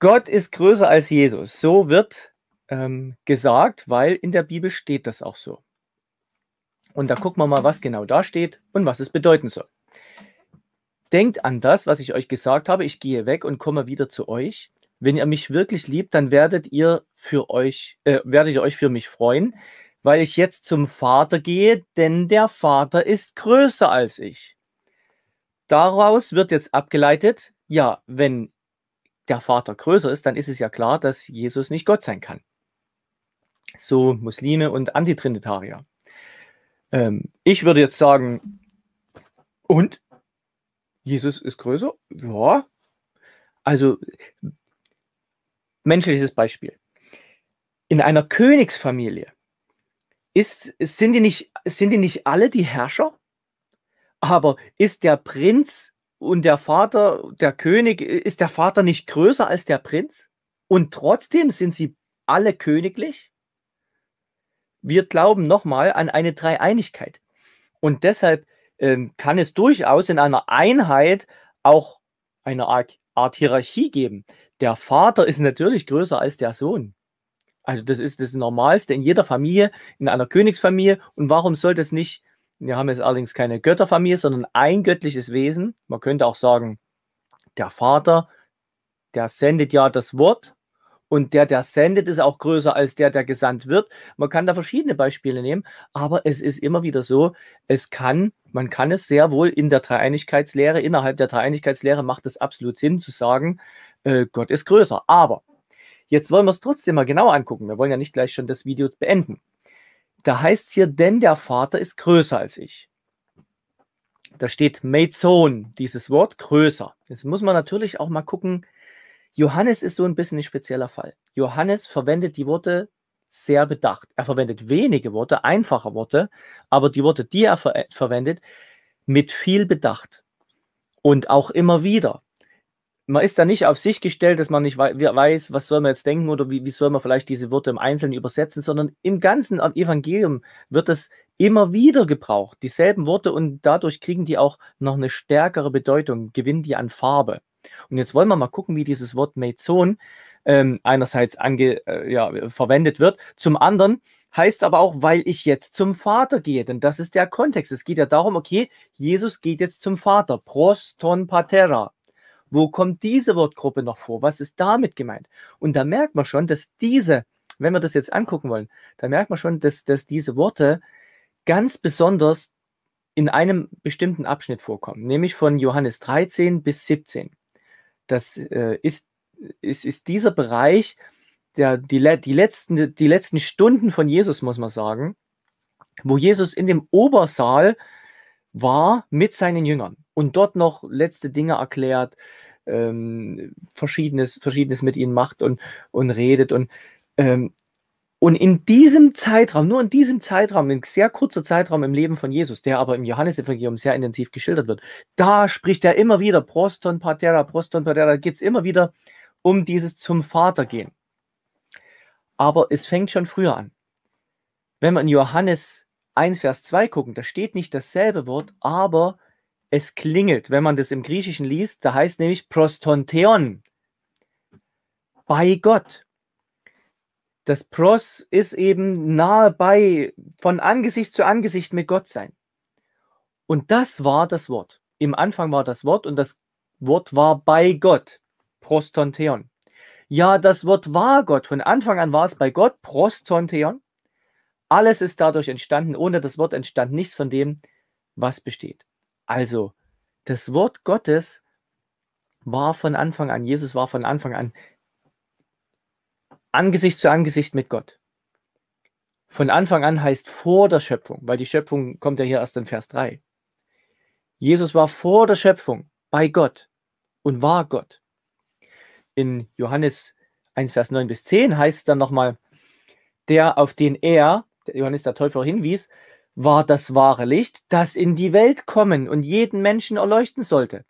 Gott ist größer als Jesus. So wird ähm, gesagt, weil in der Bibel steht das auch so. Und da gucken wir mal, was genau da steht und was es bedeuten soll. Denkt an das, was ich euch gesagt habe. Ich gehe weg und komme wieder zu euch. Wenn ihr mich wirklich liebt, dann werdet ihr für euch, äh, werdet ihr euch für mich freuen, weil ich jetzt zum Vater gehe, denn der Vater ist größer als ich. Daraus wird jetzt abgeleitet, ja, wenn der Vater größer ist, dann ist es ja klar, dass Jesus nicht Gott sein kann. So Muslime und Antitrinitarier. Ähm, ich würde jetzt sagen, und Jesus ist größer? Ja. Also menschliches Beispiel. In einer Königsfamilie ist, sind, die nicht, sind die nicht alle die Herrscher? Aber ist der Prinz und der Vater, der König, ist der Vater nicht größer als der Prinz? Und trotzdem sind sie alle königlich? Wir glauben nochmal an eine Dreieinigkeit. Und deshalb ähm, kann es durchaus in einer Einheit auch eine Art, Art, Hierarchie geben. Der Vater ist natürlich größer als der Sohn. Also das ist das Normalste in jeder Familie, in einer Königsfamilie. Und warum soll das nicht wir haben jetzt allerdings keine Götterfamilie, sondern ein göttliches Wesen. Man könnte auch sagen, der Vater, der sendet ja das Wort und der, der sendet, ist auch größer als der, der gesandt wird. Man kann da verschiedene Beispiele nehmen, aber es ist immer wieder so, es kann, man kann es sehr wohl in der Dreieinigkeitslehre, innerhalb der Dreieinigkeitslehre macht es absolut Sinn zu sagen, äh, Gott ist größer. Aber jetzt wollen wir es trotzdem mal genauer angucken. Wir wollen ja nicht gleich schon das Video beenden. Da heißt es hier, denn der Vater ist größer als ich. Da steht Meizon, dieses Wort größer. Jetzt muss man natürlich auch mal gucken, Johannes ist so ein bisschen ein spezieller Fall. Johannes verwendet die Worte sehr bedacht. Er verwendet wenige Worte, einfache Worte, aber die Worte, die er ver verwendet, mit viel Bedacht und auch immer wieder man ist da nicht auf sich gestellt, dass man nicht weiß, was soll man jetzt denken oder wie, wie soll man vielleicht diese Worte im Einzelnen übersetzen, sondern im ganzen Evangelium wird das immer wieder gebraucht, dieselben Worte und dadurch kriegen die auch noch eine stärkere Bedeutung, gewinnen die an Farbe. Und jetzt wollen wir mal gucken, wie dieses Wort Meizon äh, einerseits ange, äh, ja, verwendet wird, zum anderen heißt aber auch, weil ich jetzt zum Vater gehe, denn das ist der Kontext. Es geht ja darum, okay, Jesus geht jetzt zum Vater, proston patera, wo kommt diese Wortgruppe noch vor? Was ist damit gemeint? Und da merkt man schon, dass diese, wenn wir das jetzt angucken wollen, da merkt man schon, dass, dass diese Worte ganz besonders in einem bestimmten Abschnitt vorkommen, nämlich von Johannes 13 bis 17. Das äh, ist, ist, ist dieser Bereich, der, die, die, letzten, die letzten Stunden von Jesus, muss man sagen, wo Jesus in dem Obersaal äh, war mit seinen Jüngern und dort noch letzte Dinge erklärt, ähm, verschiedenes, verschiedenes mit ihnen macht und, und redet. Und, ähm, und in diesem Zeitraum, nur in diesem Zeitraum, in sehr kurzer Zeitraum im Leben von Jesus, der aber im Johannesevangelium sehr intensiv geschildert wird, da spricht er immer wieder Proston Patera, Proston Patera, da geht es immer wieder um dieses zum Vater gehen. Aber es fängt schon früher an. Wenn man Johannes 1 Vers 2 gucken, da steht nicht dasselbe Wort, aber es klingelt, wenn man das im Griechischen liest, da heißt nämlich prostonteon, bei Gott. Das pros ist eben nahe bei, von Angesicht zu Angesicht mit Gott sein. Und das war das Wort. Im Anfang war das Wort und das Wort war bei Gott, prostonteon. Ja, das Wort war Gott. Von Anfang an war es bei Gott, prostonteon. Alles ist dadurch entstanden, ohne das Wort entstand nichts von dem, was besteht. Also, das Wort Gottes war von Anfang an, Jesus war von Anfang an Angesicht zu Angesicht mit Gott. Von Anfang an heißt vor der Schöpfung, weil die Schöpfung kommt ja hier erst in Vers 3. Jesus war vor der Schöpfung bei Gott und war Gott. In Johannes 1, Vers 9 bis 10 heißt es dann nochmal, der, auf den er, Johannes der Täufer hinwies, war das wahre Licht, das in die Welt kommen und jeden Menschen erleuchten sollte.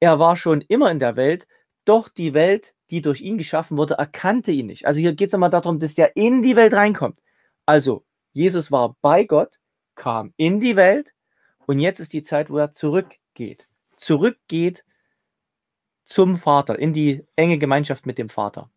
Er war schon immer in der Welt, doch die Welt, die durch ihn geschaffen wurde, erkannte ihn nicht. Also hier geht es einmal darum, dass der in die Welt reinkommt. Also Jesus war bei Gott, kam in die Welt und jetzt ist die Zeit, wo er zurückgeht. Zurückgeht zum Vater, in die enge Gemeinschaft mit dem Vater.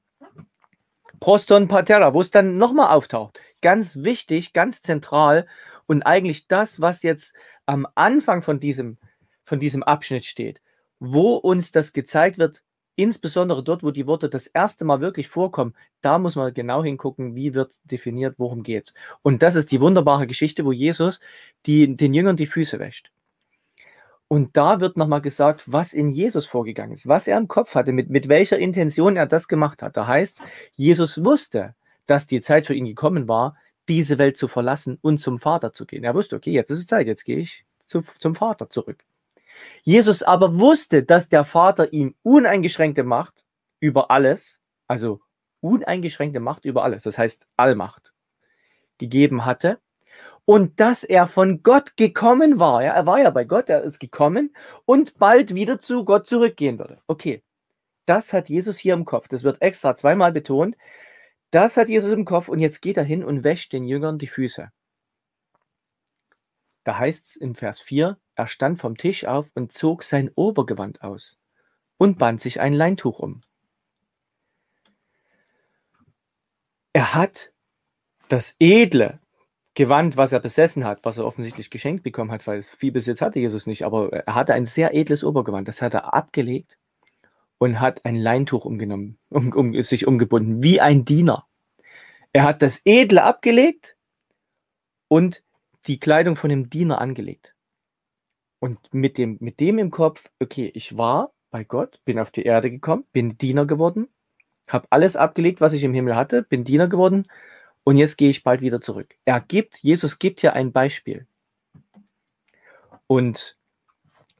Proston Patera, wo es dann nochmal auftaucht. Ganz wichtig, ganz zentral und eigentlich das, was jetzt am Anfang von diesem, von diesem Abschnitt steht, wo uns das gezeigt wird, insbesondere dort, wo die Worte das erste Mal wirklich vorkommen, da muss man genau hingucken, wie wird definiert, worum geht es. Und das ist die wunderbare Geschichte, wo Jesus die, den Jüngern die Füße wäscht. Und da wird nochmal gesagt, was in Jesus vorgegangen ist, was er im Kopf hatte, mit, mit welcher Intention er das gemacht hat. Da heißt, es, Jesus wusste, dass die Zeit für ihn gekommen war, diese Welt zu verlassen und zum Vater zu gehen. Er wusste, okay, jetzt ist es Zeit, jetzt gehe ich zu, zum Vater zurück. Jesus aber wusste, dass der Vater ihm uneingeschränkte Macht über alles, also uneingeschränkte Macht über alles, das heißt Allmacht, gegeben hatte und dass er von Gott gekommen war. Ja, er war ja bei Gott, er ist gekommen und bald wieder zu Gott zurückgehen würde. Okay, das hat Jesus hier im Kopf. Das wird extra zweimal betont. Das hat Jesus im Kopf und jetzt geht er hin und wäscht den Jüngern die Füße. Da heißt es in Vers 4, er stand vom Tisch auf und zog sein Obergewand aus und band sich ein Leintuch um. Er hat das Edle, Gewand, was er besessen hat, was er offensichtlich geschenkt bekommen hat, weil viel Besitz hatte Jesus nicht, aber er hatte ein sehr edles Obergewand, das hat er abgelegt und hat ein Leintuch umgenommen, um, um, sich umgebunden, wie ein Diener. Er hat das Edle abgelegt und die Kleidung von dem Diener angelegt. Und mit dem, mit dem im Kopf, okay, ich war bei Gott, bin auf die Erde gekommen, bin Diener geworden, habe alles abgelegt, was ich im Himmel hatte, bin Diener geworden und jetzt gehe ich bald wieder zurück. Er gibt, Jesus gibt hier ein Beispiel. Und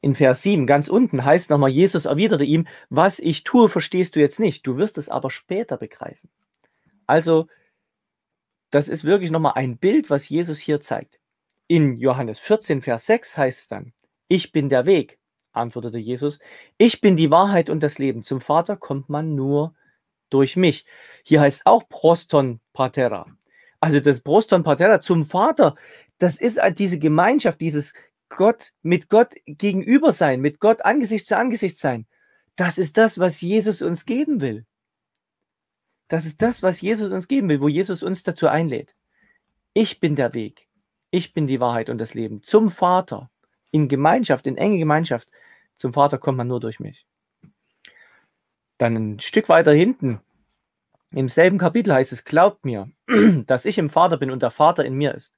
in Vers 7, ganz unten, heißt nochmal, Jesus erwiderte ihm, was ich tue, verstehst du jetzt nicht, du wirst es aber später begreifen. Also, das ist wirklich nochmal ein Bild, was Jesus hier zeigt. In Johannes 14, Vers 6 heißt es dann, ich bin der Weg, antwortete Jesus, ich bin die Wahrheit und das Leben. Zum Vater kommt man nur durch mich. Hier heißt auch Proston Patera. Also das Proston Patera zum Vater, das ist halt diese Gemeinschaft, dieses Gott mit Gott gegenüber sein, mit Gott Angesicht zu Angesicht sein. Das ist das, was Jesus uns geben will. Das ist das, was Jesus uns geben will, wo Jesus uns dazu einlädt. Ich bin der Weg. Ich bin die Wahrheit und das Leben. Zum Vater. In Gemeinschaft, in enge Gemeinschaft. Zum Vater kommt man nur durch mich. Dann ein Stück weiter hinten, im selben Kapitel heißt es, glaubt mir, dass ich im Vater bin und der Vater in mir ist.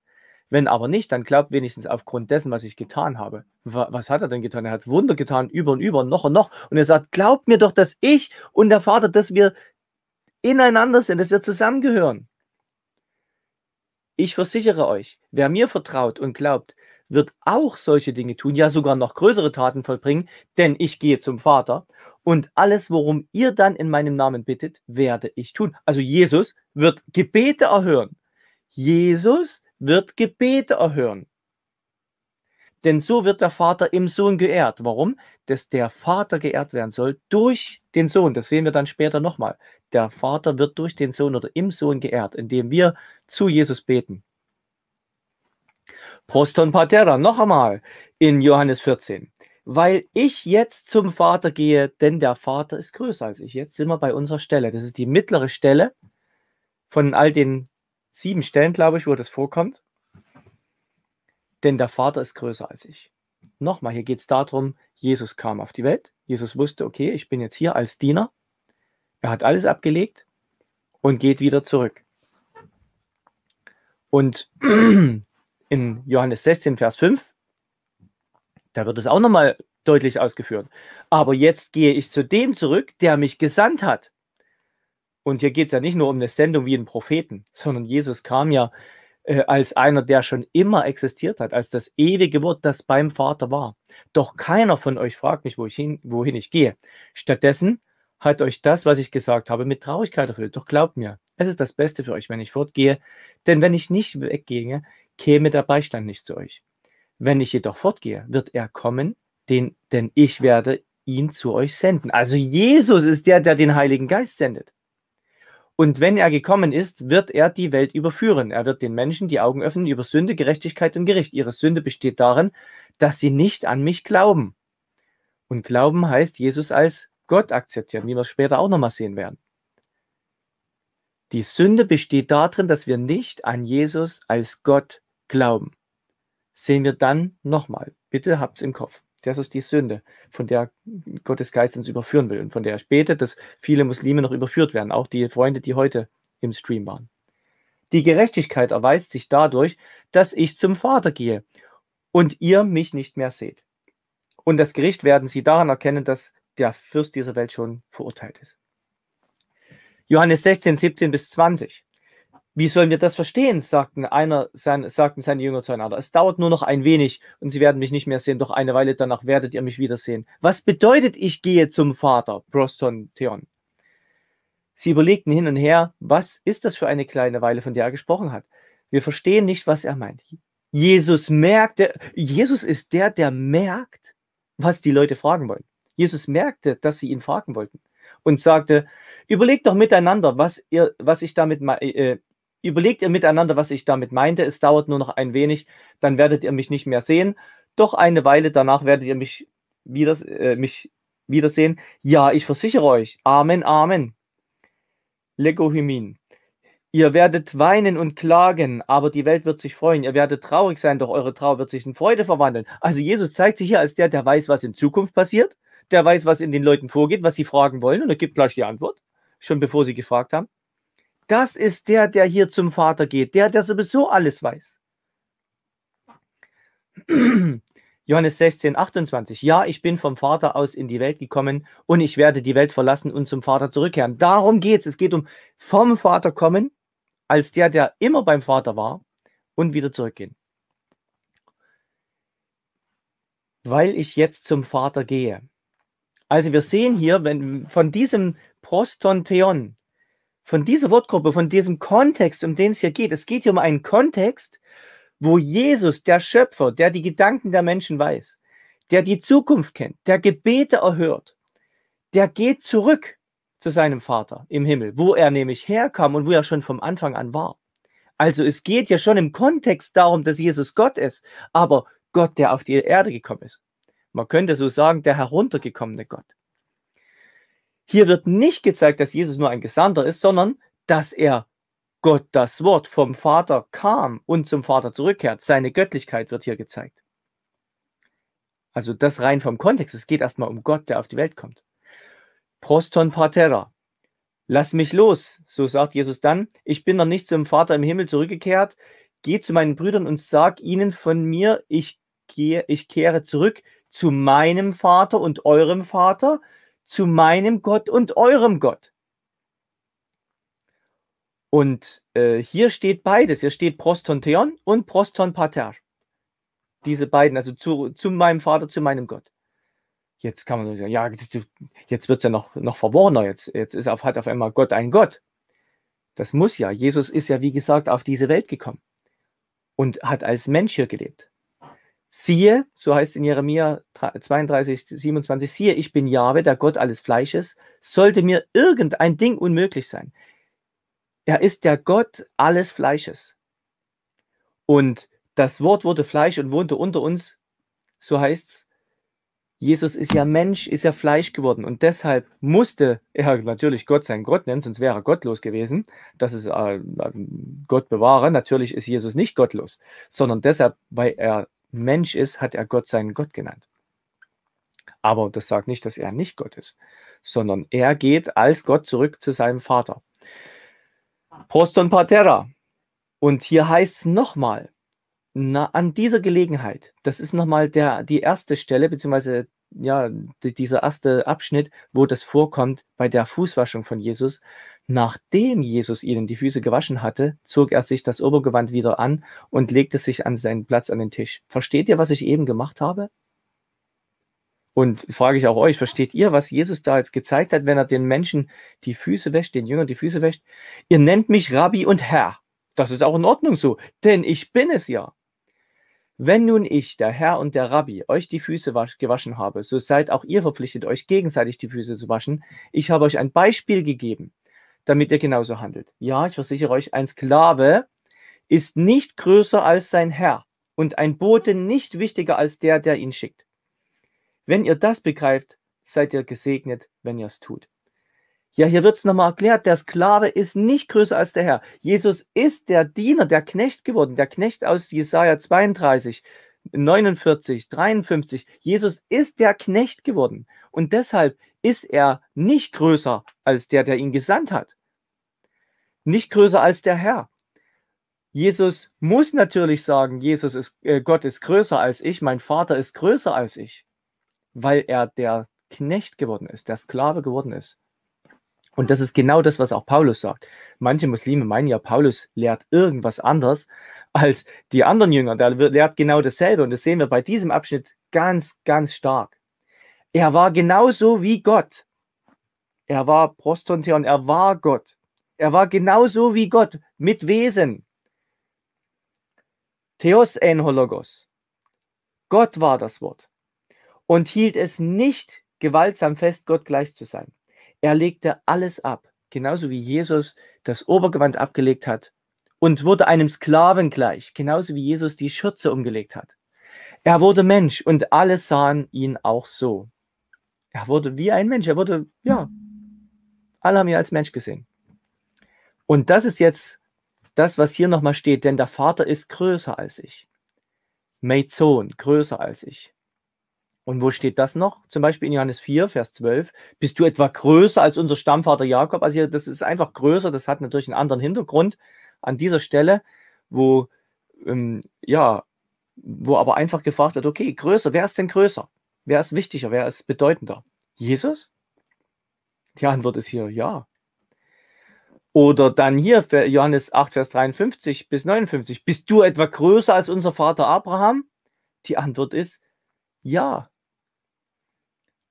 Wenn aber nicht, dann glaubt wenigstens aufgrund dessen, was ich getan habe. Was hat er denn getan? Er hat Wunder getan, über und über noch und noch. Und er sagt, glaubt mir doch, dass ich und der Vater, dass wir ineinander sind, dass wir zusammengehören. Ich versichere euch, wer mir vertraut und glaubt, wird auch solche Dinge tun, ja sogar noch größere Taten vollbringen, denn ich gehe zum Vater und alles, worum ihr dann in meinem Namen bittet, werde ich tun. Also Jesus wird Gebete erhören. Jesus wird Gebete erhören. Denn so wird der Vater im Sohn geehrt. Warum? Dass der Vater geehrt werden soll durch den Sohn. Das sehen wir dann später nochmal. Der Vater wird durch den Sohn oder im Sohn geehrt, indem wir zu Jesus beten. Proston Patera, noch einmal in Johannes 14 weil ich jetzt zum Vater gehe, denn der Vater ist größer als ich. Jetzt sind wir bei unserer Stelle. Das ist die mittlere Stelle von all den sieben Stellen, glaube ich, wo das vorkommt. Denn der Vater ist größer als ich. Nochmal, hier geht es darum, Jesus kam auf die Welt. Jesus wusste, okay, ich bin jetzt hier als Diener. Er hat alles abgelegt und geht wieder zurück. Und in Johannes 16, Vers 5 da wird es auch nochmal deutlich ausgeführt. Aber jetzt gehe ich zu dem zurück, der mich gesandt hat. Und hier geht es ja nicht nur um eine Sendung wie einen Propheten, sondern Jesus kam ja äh, als einer, der schon immer existiert hat, als das ewige Wort, das beim Vater war. Doch keiner von euch fragt mich, wo ich hin, wohin ich gehe. Stattdessen hat euch das, was ich gesagt habe, mit Traurigkeit erfüllt. Doch glaubt mir, es ist das Beste für euch, wenn ich fortgehe. Denn wenn ich nicht weggehe, käme der Beistand nicht zu euch. Wenn ich jedoch fortgehe, wird er kommen, den, denn ich werde ihn zu euch senden. Also Jesus ist der, der den Heiligen Geist sendet. Und wenn er gekommen ist, wird er die Welt überführen. Er wird den Menschen die Augen öffnen über Sünde, Gerechtigkeit und Gericht. Ihre Sünde besteht darin, dass sie nicht an mich glauben. Und glauben heißt Jesus als Gott akzeptieren, wie wir es später auch nochmal sehen werden. Die Sünde besteht darin, dass wir nicht an Jesus als Gott glauben sehen wir dann nochmal. Bitte habt's im Kopf. Das ist die Sünde, von der Gottes Geist uns überführen will und von der er später, dass viele Muslime noch überführt werden, auch die Freunde, die heute im Stream waren. Die Gerechtigkeit erweist sich dadurch, dass ich zum Vater gehe und ihr mich nicht mehr seht. Und das Gericht werden sie daran erkennen, dass der Fürst dieser Welt schon verurteilt ist. Johannes 16, 17 bis 20. Wie sollen wir das verstehen? sagten einer sein, sagten seine Jünger zueinander. Es dauert nur noch ein wenig und sie werden mich nicht mehr sehen, doch eine Weile danach werdet ihr mich wiedersehen. Was bedeutet, ich gehe zum Vater? Proston Theon. Sie überlegten hin und her, was ist das für eine kleine Weile, von der er gesprochen hat? Wir verstehen nicht, was er meint. Jesus merkte, Jesus ist der, der merkt, was die Leute fragen wollen. Jesus merkte, dass sie ihn fragen wollten und sagte, überlegt doch miteinander, was, ihr, was ich damit, äh, Überlegt ihr miteinander, was ich damit meinte. Es dauert nur noch ein wenig, dann werdet ihr mich nicht mehr sehen. Doch eine Weile danach werdet ihr mich, wieder, äh, mich wiedersehen. Ja, ich versichere euch. Amen, Amen. Legohimin. Ihr werdet weinen und klagen, aber die Welt wird sich freuen. Ihr werdet traurig sein, doch eure Trauer wird sich in Freude verwandeln. Also Jesus zeigt sich hier als der, der weiß, was in Zukunft passiert, der weiß, was in den Leuten vorgeht, was sie fragen wollen und er gibt gleich die Antwort, schon bevor sie gefragt haben. Das ist der, der hier zum Vater geht, der, der sowieso alles weiß. Johannes 16, 28. Ja, ich bin vom Vater aus in die Welt gekommen und ich werde die Welt verlassen und zum Vater zurückkehren. Darum geht es. Es geht um vom Vater kommen, als der, der immer beim Vater war und wieder zurückgehen. Weil ich jetzt zum Vater gehe. Also wir sehen hier, wenn von diesem Proston von dieser Wortgruppe, von diesem Kontext, um den es hier geht. Es geht hier um einen Kontext, wo Jesus, der Schöpfer, der die Gedanken der Menschen weiß, der die Zukunft kennt, der Gebete erhört, der geht zurück zu seinem Vater im Himmel, wo er nämlich herkam und wo er schon vom Anfang an war. Also es geht ja schon im Kontext darum, dass Jesus Gott ist, aber Gott, der auf die Erde gekommen ist. Man könnte so sagen, der heruntergekommene Gott. Hier wird nicht gezeigt, dass Jesus nur ein Gesandter ist, sondern dass er Gott das Wort vom Vater kam und zum Vater zurückkehrt. Seine Göttlichkeit wird hier gezeigt. Also das rein vom Kontext. Es geht erstmal um Gott, der auf die Welt kommt. Proston patera. Lass mich los, so sagt Jesus dann. Ich bin noch nicht zum Vater im Himmel zurückgekehrt. Geh zu meinen Brüdern und sag ihnen von mir, ich, gehe, ich kehre zurück zu meinem Vater und eurem Vater, zu meinem Gott und eurem Gott. Und äh, hier steht beides. Hier steht Prostontheon und Proston Pater. Diese beiden, also zu, zu meinem Vater, zu meinem Gott. Jetzt kann man sagen, ja, jetzt wird es ja noch, noch verworrener. Jetzt, jetzt ist auf, hat auf einmal Gott ein Gott. Das muss ja. Jesus ist ja, wie gesagt, auf diese Welt gekommen und hat als Mensch hier gelebt. Siehe, so heißt es in Jeremia 32, 27, siehe, ich bin Jahwe, der Gott alles Fleisches, sollte mir irgendein Ding unmöglich sein. Er ist der Gott alles Fleisches. Und das Wort wurde Fleisch und wohnte unter uns, so heißt es. Jesus ist ja Mensch, ist ja Fleisch geworden und deshalb musste er natürlich Gott sein Gott nennen, sonst wäre er gottlos gewesen. Das ist äh, äh, Gott bewahre. Natürlich ist Jesus nicht gottlos, sondern deshalb, weil er Mensch ist, hat er Gott seinen Gott genannt. Aber das sagt nicht, dass er nicht Gott ist, sondern er geht als Gott zurück zu seinem Vater. Proston Patera. Und hier heißt es nochmal, na, an dieser Gelegenheit, das ist nochmal der, die erste Stelle, beziehungsweise ja, die, dieser erste Abschnitt, wo das vorkommt bei der Fußwaschung von Jesus. Nachdem Jesus ihnen die Füße gewaschen hatte, zog er sich das Obergewand wieder an und legte sich an seinen Platz an den Tisch. Versteht ihr, was ich eben gemacht habe? Und frage ich auch euch, versteht ihr, was Jesus da jetzt gezeigt hat, wenn er den Menschen die Füße wäscht, den Jüngern die Füße wäscht? Ihr nennt mich Rabbi und Herr. Das ist auch in Ordnung so, denn ich bin es ja. Wenn nun ich, der Herr und der Rabbi, euch die Füße gewaschen habe, so seid auch ihr verpflichtet, euch gegenseitig die Füße zu waschen. Ich habe euch ein Beispiel gegeben, damit ihr genauso handelt. Ja, ich versichere euch, ein Sklave ist nicht größer als sein Herr und ein Bote nicht wichtiger als der, der ihn schickt. Wenn ihr das begreift, seid ihr gesegnet, wenn ihr es tut. Ja, hier wird es nochmal erklärt, der Sklave ist nicht größer als der Herr. Jesus ist der Diener, der Knecht geworden, der Knecht aus Jesaja 32, 49, 53. Jesus ist der Knecht geworden. Und deshalb ist er nicht größer als der, der ihn gesandt hat. Nicht größer als der Herr. Jesus muss natürlich sagen, Jesus ist, äh, Gott ist größer als ich, mein Vater ist größer als ich, weil er der Knecht geworden ist, der Sklave geworden ist. Und das ist genau das, was auch Paulus sagt. Manche Muslime meinen ja, Paulus lehrt irgendwas anders als die anderen Jünger. Der lehrt genau dasselbe. Und das sehen wir bei diesem Abschnitt ganz, ganz stark. Er war genauso wie Gott. Er war Prostontheon, er war Gott. Er war genauso wie Gott, mit Wesen. Theos en hologos. Gott war das Wort. Und hielt es nicht gewaltsam fest, Gott gleich zu sein. Er legte alles ab, genauso wie Jesus das Obergewand abgelegt hat und wurde einem Sklaven gleich, genauso wie Jesus die Schürze umgelegt hat. Er wurde Mensch und alle sahen ihn auch so. Er wurde wie ein Mensch. Er wurde, ja, alle haben ihn als Mensch gesehen. Und das ist jetzt das, was hier nochmal steht, denn der Vater ist größer als ich. Meizon, größer als ich. Und wo steht das noch? Zum Beispiel in Johannes 4, Vers 12. Bist du etwa größer als unser Stammvater Jakob? Also, hier, das ist einfach größer. Das hat natürlich einen anderen Hintergrund an dieser Stelle, wo, ähm, ja, wo aber einfach gefragt wird: Okay, größer, wer ist denn größer? Wer ist wichtiger? Wer ist bedeutender? Jesus? Die Antwort ist hier ja. Oder dann hier, Johannes 8, Vers 53 bis 59. Bist du etwa größer als unser Vater Abraham? Die Antwort ist ja.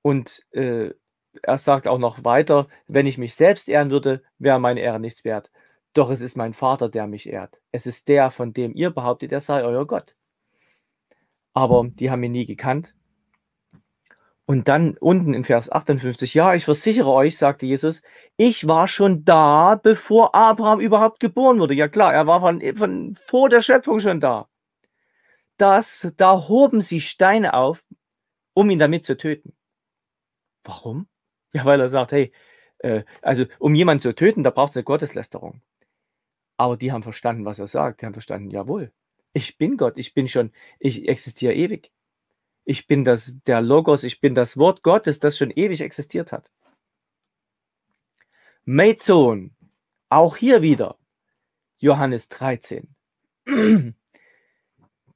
Und äh, er sagt auch noch weiter, wenn ich mich selbst ehren würde, wäre meine Ehre nichts wert. Doch es ist mein Vater, der mich ehrt. Es ist der, von dem ihr behauptet, er sei euer Gott. Aber die haben ihn nie gekannt und dann unten in Vers 58, ja, ich versichere euch, sagte Jesus, ich war schon da, bevor Abraham überhaupt geboren wurde. Ja klar, er war von, von vor der Schöpfung schon da. Das, da hoben sie Steine auf, um ihn damit zu töten. Warum? Ja, weil er sagt, hey, äh, also um jemanden zu töten, da braucht es eine Gotteslästerung. Aber die haben verstanden, was er sagt. Die haben verstanden, jawohl, ich bin Gott, ich bin schon, ich existiere ewig. Ich bin das, der Logos, ich bin das Wort Gottes, das schon ewig existiert hat. Meizon, auch hier wieder Johannes 13.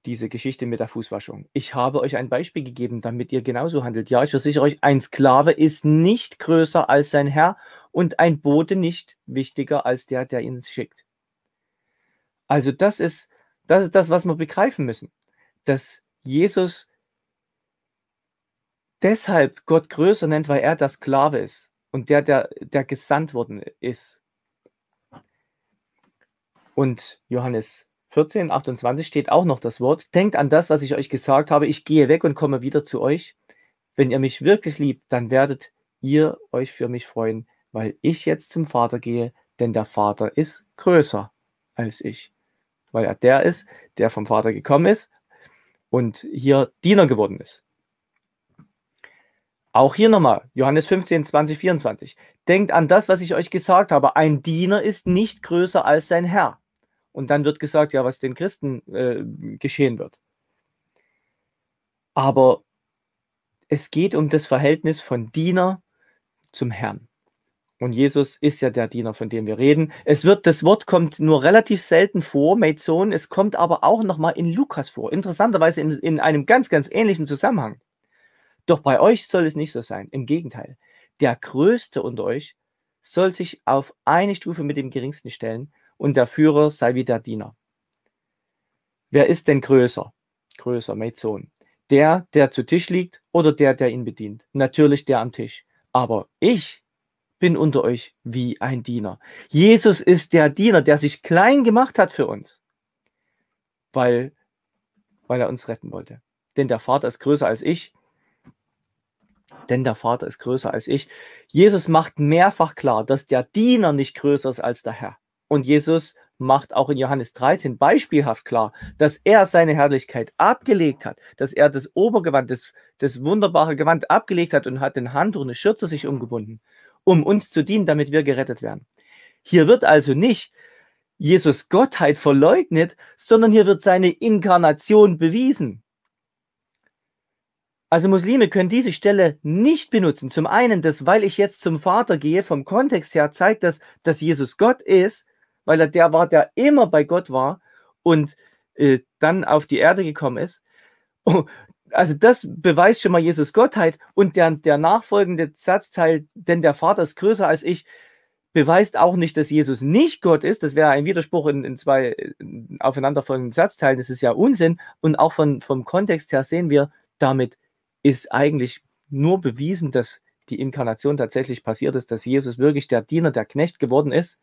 Diese Geschichte mit der Fußwaschung. Ich habe euch ein Beispiel gegeben, damit ihr genauso handelt. Ja, ich versichere euch, ein Sklave ist nicht größer als sein Herr und ein Bote nicht wichtiger als der, der ihn schickt. Also das ist das, ist das was wir begreifen müssen, dass Jesus deshalb Gott größer nennt, weil er der Sklave ist und der, der, der gesandt worden ist. Und Johannes 14, 28 steht auch noch das Wort, denkt an das, was ich euch gesagt habe, ich gehe weg und komme wieder zu euch. Wenn ihr mich wirklich liebt, dann werdet ihr euch für mich freuen, weil ich jetzt zum Vater gehe, denn der Vater ist größer als ich, weil er der ist, der vom Vater gekommen ist und hier Diener geworden ist. Auch hier nochmal, Johannes 15, 20, 24. Denkt an das, was ich euch gesagt habe. Ein Diener ist nicht größer als sein Herr. Und dann wird gesagt, ja, was den Christen äh, geschehen wird. Aber es geht um das Verhältnis von Diener zum Herrn. Und Jesus ist ja der Diener, von dem wir reden. Es wird, das Wort kommt nur relativ selten vor, Maizon. Es kommt aber auch nochmal in Lukas vor. Interessanterweise in, in einem ganz, ganz ähnlichen Zusammenhang. Doch bei euch soll es nicht so sein. Im Gegenteil, der Größte unter euch soll sich auf eine Stufe mit dem Geringsten stellen und der Führer sei wie der Diener. Wer ist denn größer? Größer, Sohn. Der, der zu Tisch liegt oder der, der ihn bedient? Natürlich der am Tisch. Aber ich bin unter euch wie ein Diener. Jesus ist der Diener, der sich klein gemacht hat für uns, weil, weil er uns retten wollte. Denn der Vater ist größer als ich denn der Vater ist größer als ich. Jesus macht mehrfach klar, dass der Diener nicht größer ist als der Herr. Und Jesus macht auch in Johannes 13 beispielhaft klar, dass er seine Herrlichkeit abgelegt hat, dass er das Obergewand, das, das wunderbare Gewand abgelegt hat und hat den Handtuch und eine Schürze sich umgebunden, um uns zu dienen, damit wir gerettet werden. Hier wird also nicht Jesus Gottheit verleugnet, sondern hier wird seine Inkarnation bewiesen. Also Muslime können diese Stelle nicht benutzen. Zum einen, dass weil ich jetzt zum Vater gehe, vom Kontext her zeigt das, dass Jesus Gott ist, weil er der war, der immer bei Gott war und äh, dann auf die Erde gekommen ist. Oh, also das beweist schon mal Jesus Gottheit und der, der nachfolgende Satzteil, denn der Vater ist größer als ich, beweist auch nicht, dass Jesus nicht Gott ist. Das wäre ein Widerspruch in, in zwei aufeinanderfolgenden Satzteilen. Das ist ja Unsinn. Und auch von, vom Kontext her sehen wir damit, ist eigentlich nur bewiesen, dass die Inkarnation tatsächlich passiert ist, dass Jesus wirklich der Diener, der Knecht geworden ist.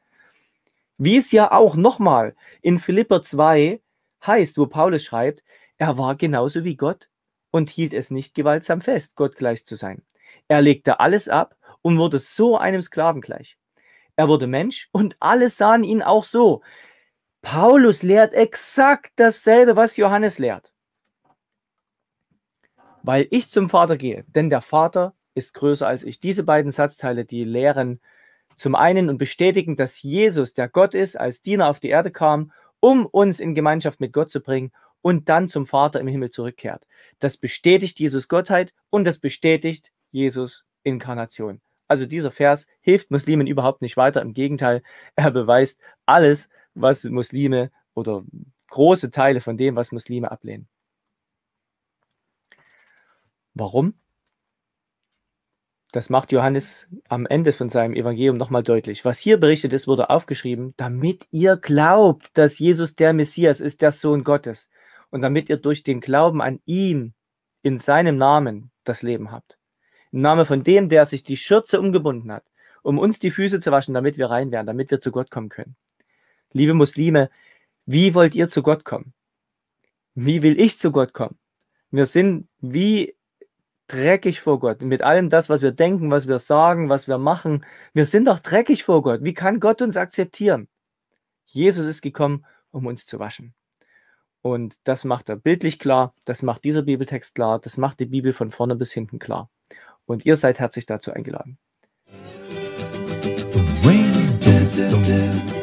Wie es ja auch nochmal in Philipper 2 heißt, wo Paulus schreibt, er war genauso wie Gott und hielt es nicht gewaltsam fest, Gott gleich zu sein. Er legte alles ab und wurde so einem Sklaven gleich. Er wurde Mensch und alle sahen ihn auch so. Paulus lehrt exakt dasselbe, was Johannes lehrt weil ich zum Vater gehe, denn der Vater ist größer als ich. Diese beiden Satzteile, die lehren zum einen und bestätigen, dass Jesus, der Gott ist, als Diener auf die Erde kam, um uns in Gemeinschaft mit Gott zu bringen und dann zum Vater im Himmel zurückkehrt. Das bestätigt Jesus Gottheit und das bestätigt Jesus Inkarnation. Also dieser Vers hilft Muslimen überhaupt nicht weiter. Im Gegenteil, er beweist alles, was Muslime oder große Teile von dem, was Muslime ablehnen. Warum? Das macht Johannes am Ende von seinem Evangelium nochmal deutlich. Was hier berichtet ist, wurde aufgeschrieben, damit ihr glaubt, dass Jesus der Messias ist, der Sohn Gottes. Und damit ihr durch den Glauben an ihn in seinem Namen das Leben habt. Im Namen von dem, der sich die Schürze umgebunden hat, um uns die Füße zu waschen, damit wir rein werden, damit wir zu Gott kommen können. Liebe Muslime, wie wollt ihr zu Gott kommen? Wie will ich zu Gott kommen? Wir sind wie dreckig vor Gott. Mit allem das, was wir denken, was wir sagen, was wir machen. Wir sind doch dreckig vor Gott. Wie kann Gott uns akzeptieren? Jesus ist gekommen, um uns zu waschen. Und das macht er bildlich klar, das macht dieser Bibeltext klar, das macht die Bibel von vorne bis hinten klar. Und ihr seid herzlich dazu eingeladen. Ring,